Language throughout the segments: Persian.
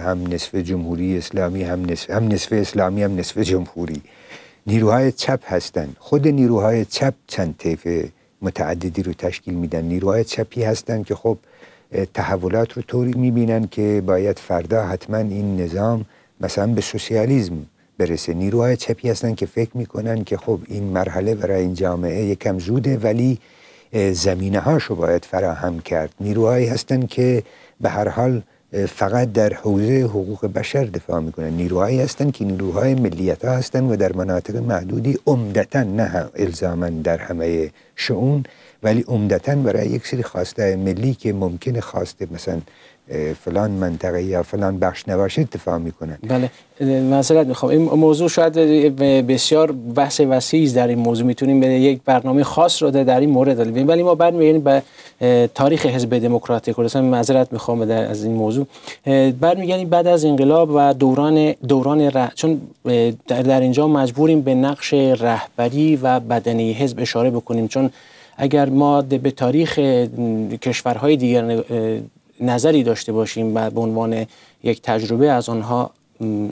هم نصف جمهوری اسلامی هم نصف, هم نصف اسلامی هم نصف جمهوری نیروهای چپ هستند خود نیروهای چپ چند طیف متعددی رو تشکیل میدن نیروهای چپی هستند که خب تحولات رو طوری میبینن که باید فردا حتما این نظام مثلا به سوسیالیزم برسه نیروهای چپی هستن که فکر میکنن که خب این مرحله برای این جامعه یکم زوده ولی زمینه هاشو باید فراهم کرد نیروهایی هستن که به هر حال فقط در حوزه حقوق بشر دفاع میکنن نیروهایی هستن که نیروهای ملیت ها هستن و در مناطق محدودی عمدتا نه الزاما در همه شعون ولی عمدتا برای یک سری خواسته ملی که ممکن خواسته مثلا فلان منطقه یا فلان بخش نباشه اتفاق میکنن بله معذرت میخوام این موضوع شاید بسیار بحث وسیعی در این موضوع میتونیم به یک برنامه خاص رو در این مورد داریم ولی ما بعد برمیگردیم به تاریخ حزب دموکراتیک کردستان معذرت میخوام از این موضوع برمیگردیم بعد از انقلاب و دوران دوران ره... چون در, در اینجا مجبوریم به نقش رهبری و بدنی حزب اشاره بکنیم چون اگر ما به تاریخ کشورهای دیگر نظری داشته باشیم و به عنوان یک تجربه از آنها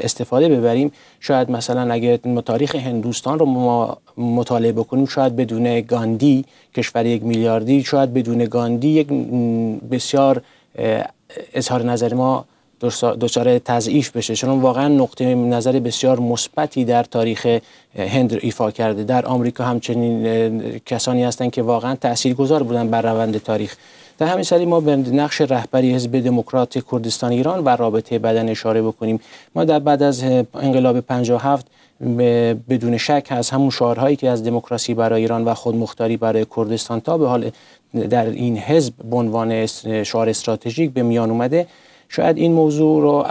استفاده ببریم شاید مثلا اگر تاریخ هندوستان رو ما مطالعه بکنیم شاید بدون گاندی کشور یک میلیاردی شاید بدون گاندی یک بسیار اظهار نظر ما دچار تضعیف بشه چون واقعا نقطه نظر بسیار مثبتی در تاریخ هند ایفا کرده در آمریکا همچنین کسانی هستند که واقعا تاثیرگذار بودن بر روند تاریخ در همین سری ما به نقش رهبری حزب دموکرات کردستان ایران و رابطه بدن اشاره بکنیم ما در بعد از انقلاب 57 بدون شک از همون شعارهایی که از دموکراسی برای ایران و خودمختاری برای کردستان تا به حال در این حزب به عنوان شعار استراتژیک به میان اومده شاید این موضوع رو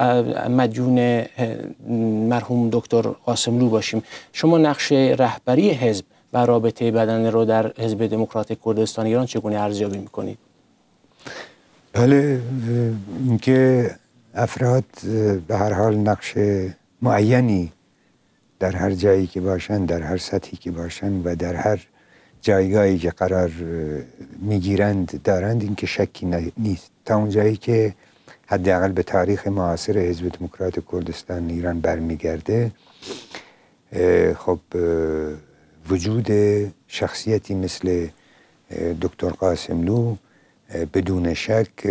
مدیون مرحوم دکتر قاسملو باشیم شما نقش رهبری حزب و رابطه بدن رو در حزب دموکرات کردستان ایران چگونه ارزیابی میکنید بله اینکه افراد به هر حال نقش معینی در هر جایی که باشند در هر سطحی که باشند و در هر جایگاهی که قرار میگیرند دارند اینکه شکی نیست تا اون جایی که حداقل به تاریخ معاصر حزب دموکرات کردستان ایران برمیگرده خب وجود شخصیتی مثل دکتر قاسم نو بدون شک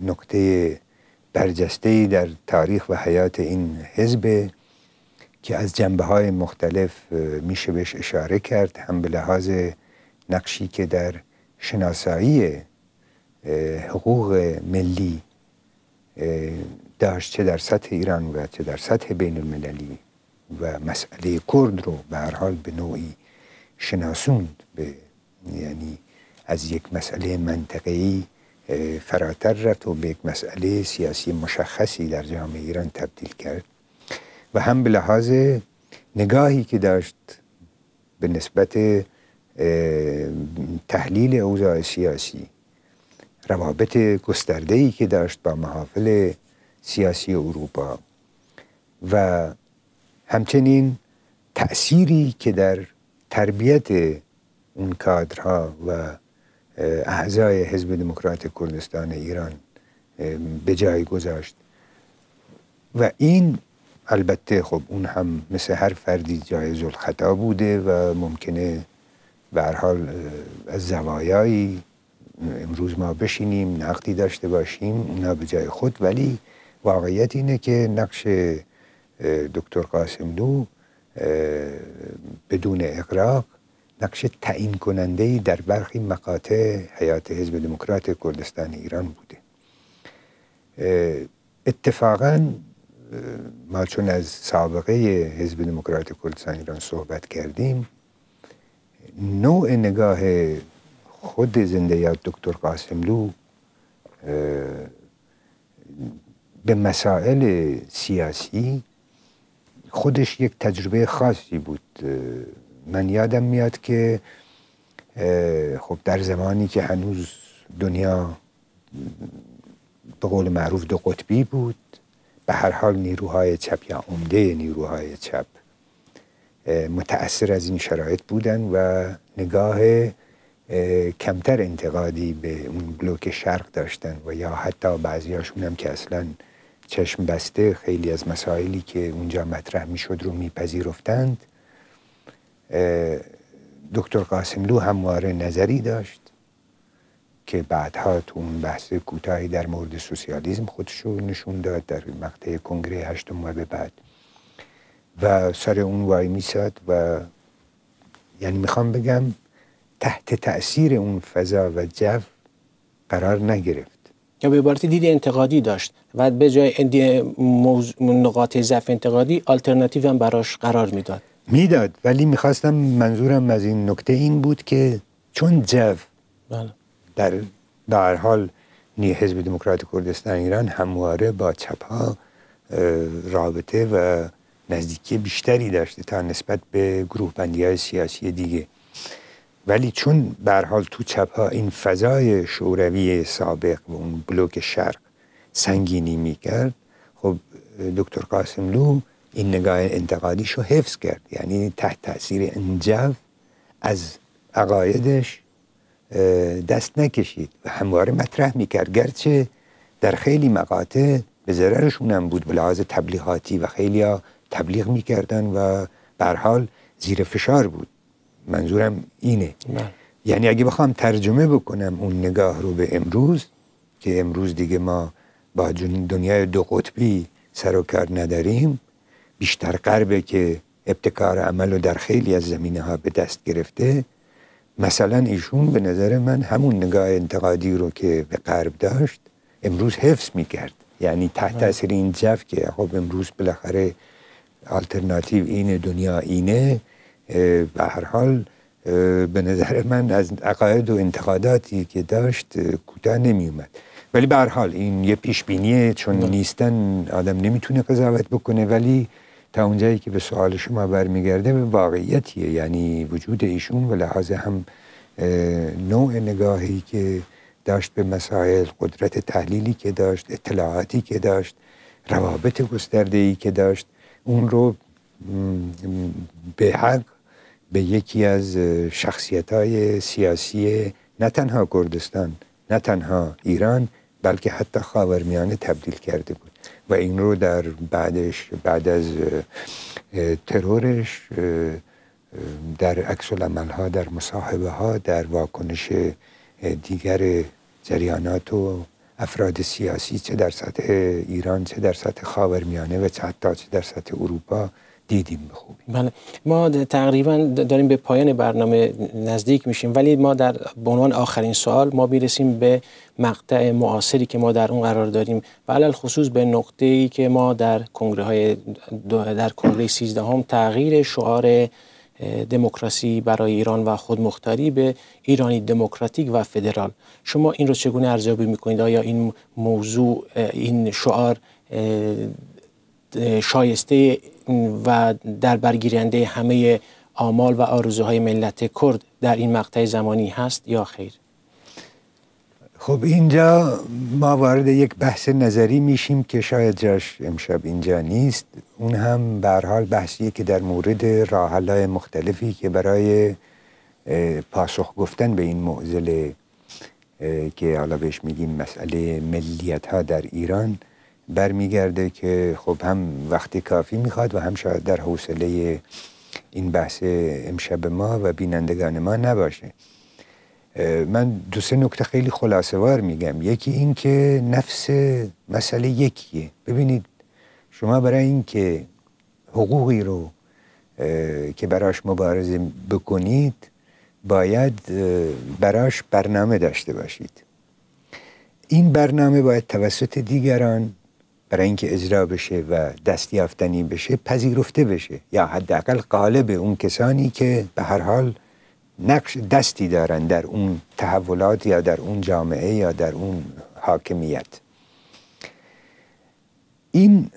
نکته برجسته در تاریخ و حیات این حزب که از جنبه های مختلف میشه بهش اشاره کرد هم به لحاظ نقشی که در شناسایی حقوق ملی داشت چه در سطح ایران و چه در سطح بین المللی و مسئله کرد رو به هر حال به نوعی شناسوند به یعنی از یک مسئله منطقه‌ای فراتر رفت و به یک مسئله سیاسی مشخصی در جامعه ایران تبدیل کرد و هم به لحاظ نگاهی که داشت به نسبت تحلیل اوضاع سیاسی روابط گسترده ای که داشت با محافل سیاسی اروپا و همچنین تأثیری که در تربیت اون کادرها و اعضای حزب دموکرات کردستان ایران به جای گذاشت و این البته خب اون هم مثل هر فردی جایز خطا بوده و ممکنه به حال از زوایایی امروز ما بشینیم نقدی داشته باشیم اونا به جای خود ولی واقعیت اینه که نقش دکتر قاسم دو بدون اقراق نقش تعیین کننده در برخی مقاطع حیات حزب دموکرات کردستان ایران بوده اتفاقا ما چون از سابقه حزب دموکرات کردستان ایران صحبت کردیم نوع نگاه خود زنده یاد دکتر قاسملو به مسائل سیاسی خودش یک تجربه خاصی بود من یادم میاد که خب در زمانی که هنوز دنیا به قول معروف دو قطبی بود به هر حال نیروهای چپ یا عمده نیروهای چپ متأثر از این شرایط بودن و نگاه کمتر انتقادی به اون بلوک شرق داشتن و یا حتی بعضیاشون هم که اصلا چشم بسته خیلی از مسائلی که اونجا مطرح میشد رو میپذیرفتند دکتر قاسملو همواره نظری داشت که بعدها تو اون بحث کوتاهی در مورد سوسیالیزم خودش رو نشون داد در مقطع کنگره هشتم و به بعد و سر اون وای میساد و یعنی میخوام بگم تحت تاثیر اون فضا و جو قرار نگرفت یا به عبارت دید انتقادی داشت و به جای نقاط ضعف انتقادی آلترناتیو هم براش قرار میداد میداد ولی میخواستم منظورم از این نکته این بود که چون جو بله. در در حال نی حزب دموکرات کردستان ایران همواره با چپ رابطه و نزدیکی بیشتری داشته تا نسبت به گروه بندی های سیاسی دیگه ولی چون به حال تو چپ ها این فضای شوروی سابق و اون بلوک شرق سنگینی میکرد خب دکتر قاسم لو این نگاه انتقادیش رو حفظ کرد یعنی تحت تاثیر انجو از عقایدش دست نکشید و همواره مطرح میکرد گرچه در خیلی مقاطع به ضررشون هم بود به تبلیغاتی و خیلی ها تبلیغ میکردن و حال زیر فشار بود منظورم اینه یعنی اگه بخوام ترجمه بکنم اون نگاه رو به امروز که امروز دیگه ما با دنیای دو قطبی سر و کار نداریم بیشتر غربه که ابتکار عمل و در خیلی از زمینه ها به دست گرفته مثلا ایشون به نظر من همون نگاه انتقادی رو که به غرب داشت امروز حفظ کرد یعنی تحت تاثیر بله. این جف که خب امروز بالاخره آلترناتیو این دنیا اینه به هر حال به نظر من از عقاید و انتقاداتی که داشت کوتاه اومد ولی به هر حال این یه پیش بینیه چون بله. نیستن آدم نمیتونه قضاوت بکنه ولی تا اونجایی که به سوال شما برمیگرده به واقعیتیه یعنی وجود ایشون و لحاظ هم نوع نگاهی که داشت به مسائل قدرت تحلیلی که داشت اطلاعاتی که داشت روابط گسترده ای که داشت اون رو به حق به یکی از شخصیت های سیاسی نه تنها کردستان نه تنها ایران بلکه حتی خاورمیانه تبدیل کرده بود و این رو در بعدش بعد از ترورش در عکس ها در مصاحبه ها در واکنش دیگر جریانات و افراد سیاسی چه در سطح ایران چه در سطح خاورمیانه و چه حتی چه در سطح اروپا دیدیم به خوبی بله. ما تقریبا داریم به پایان برنامه نزدیک میشیم ولی ما در به عنوان آخرین سوال ما میرسیم به مقطع معاصری که ما در اون قرار داریم و خصوص به نقطه ای که ما در کنگره های در کنگره 13 هم تغییر شعار دموکراسی برای ایران و خودمختاری به ایرانی دموکراتیک و فدرال شما این رو چگونه ارزیابی میکنید آیا این موضوع این شعار شایسته و در برگیرنده همه آمال و آرزوهای ملت کرد در این مقطع زمانی هست یا خیر خب اینجا ما وارد یک بحث نظری میشیم که شاید جاش امشب اینجا نیست اون هم به حال بحثیه که در مورد های مختلفی که برای پاسخ گفتن به این معضل که حالا بهش میگیم مسئله ملیت ها در ایران برمیگرده که خب هم وقتی کافی میخواد و هم شاید در حوصله این بحث امشب ما و بینندگان ما نباشه من دو سه نکته خیلی خلاصه میگم یکی این که نفس مسئله یکیه ببینید شما برای اینکه حقوقی رو که براش مبارزه بکنید باید براش برنامه داشته باشید این برنامه باید توسط دیگران برای اینکه اجرا بشه و دستیافتنی بشه پذیرفته بشه یا حداقل قالب اون کسانی که به هر حال نقش دستی دارن در اون تحولات یا در اون جامعه یا در اون حاکمیت این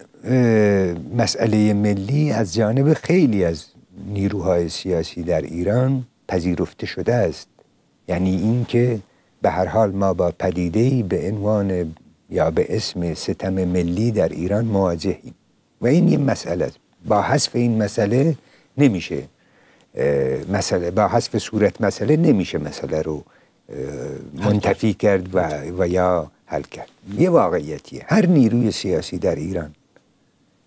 مسئله ملی از جانب خیلی از نیروهای سیاسی در ایران پذیرفته شده است یعنی اینکه به هر حال ما با پدیده به عنوان یا به اسم ستم ملی در ایران مواجهیم و این یه مسئله با حذف این مسئله نمیشه مسئله با حذف صورت مسئله نمیشه مسئله رو منتفی کرد و, و یا حل کرد یه واقعیتیه هر نیروی سیاسی در ایران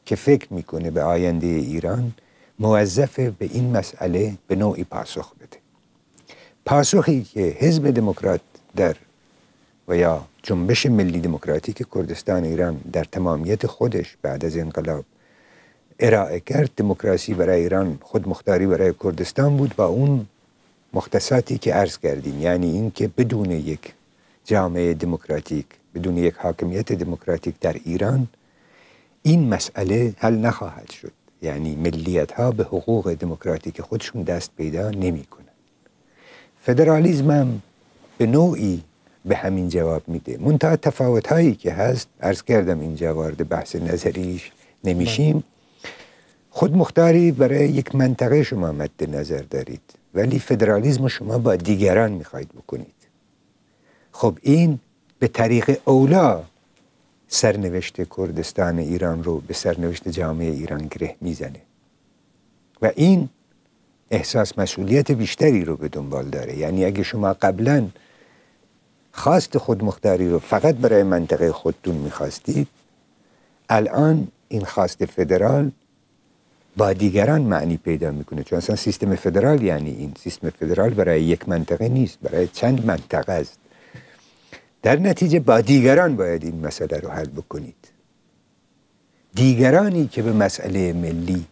که فکر میکنه به آینده ایران موظف به این مسئله به نوعی پاسخ بده پاسخی که حزب دموکرات در و یا جنبش ملی دموکراتیک کردستان ایران در تمامیت خودش بعد از انقلاب ارائه کرد دموکراسی برای ایران خود مختاری برای کردستان بود با اون مختصاتی که عرض کردیم یعنی اینکه بدون یک جامعه دموکراتیک بدون یک حاکمیت دموکراتیک در ایران این مسئله حل نخواهد شد یعنی ملیت ها به حقوق دموکراتیک خودشون دست پیدا نمی کنند فدرالیزم به به همین جواب میده منتها تفاوت هایی که هست ارز کردم اینجا وارد بحث نظریش نمیشیم بله. خود مختاری برای یک منطقه شما مد نظر دارید ولی فدرالیزم شما با دیگران میخواید بکنید خب این به طریق اولا سرنوشت کردستان ایران رو به سرنوشت جامعه ایران گره میزنه و این احساس مسئولیت بیشتری رو به دنبال داره یعنی اگه شما قبلا خواست خودمختاری رو فقط برای منطقه خودتون میخواستید الان این خواست فدرال با دیگران معنی پیدا میکنه چون اصلا سیستم فدرال یعنی این سیستم فدرال برای یک منطقه نیست برای چند منطقه است در نتیجه با دیگران باید این مسئله رو حل بکنید دیگرانی که به مسئله ملی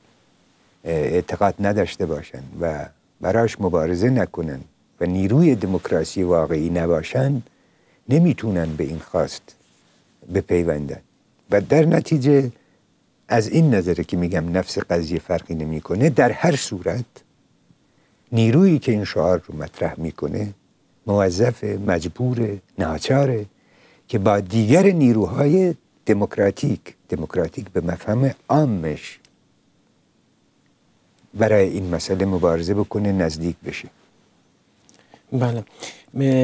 اعتقاد نداشته باشند و براش مبارزه نکنند و نیروی دموکراسی واقعی نباشن نمیتونن به این خواست بپیوندن و در نتیجه از این نظره که میگم نفس قضیه فرقی نمیکنه در هر صورت نیرویی که این شعار رو مطرح میکنه موظف مجبور ناچاره که با دیگر نیروهای دموکراتیک دموکراتیک به مفهم عامش برای این مسئله مبارزه بکنه نزدیک بشه بله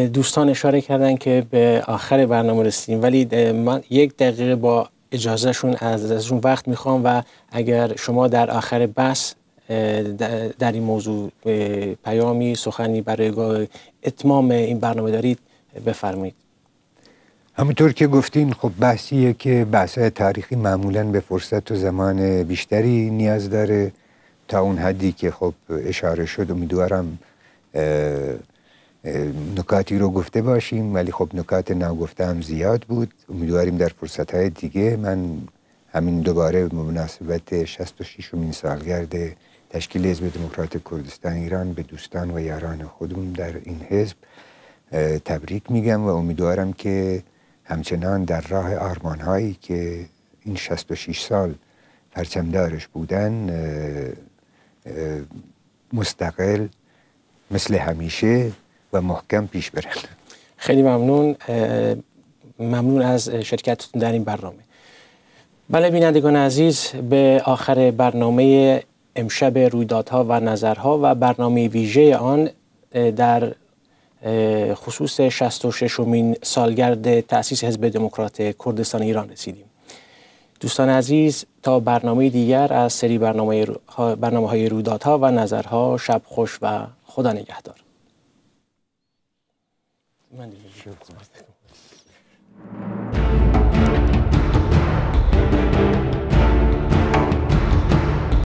دوستان اشاره کردن که به آخر برنامه رسیدیم ولی من یک دقیقه با اجازهشون از ازشون وقت میخوام و اگر شما در آخر بحث در این موضوع پیامی سخنی برای اتمام این برنامه دارید بفرمایید همونطور که گفتین خب بحثیه که بحث تاریخی معمولا به فرصت و زمان بیشتری نیاز داره تا اون حدی که خب اشاره شد و میدوارم نکاتی رو گفته باشیم ولی خب نکات ناگفته هم زیاد بود امیدواریم در فرصت دیگه من همین دوباره به مناسبت 66 و سالگرد تشکیل حزب دموکرات کردستان ایران به دوستان و یاران خودم در این حزب تبریک میگم و امیدوارم که همچنان در راه آرمان هایی که این 66 سال پرچمدارش بودن مستقل مثل همیشه و محکم پیش برن خیلی ممنون ممنون از شرکتتون در این برنامه بله بینندگان عزیز به آخر برنامه امشب رویدادها و نظرها و برنامه ویژه آن در خصوص 66 مین سالگرد تأسیس حزب دموکرات کردستان ایران رسیدیم دوستان عزیز تا برنامه دیگر از سری برنامه, برنامه های رویدادها و نظرها شب خوش و خدا نگهدار 何でしょう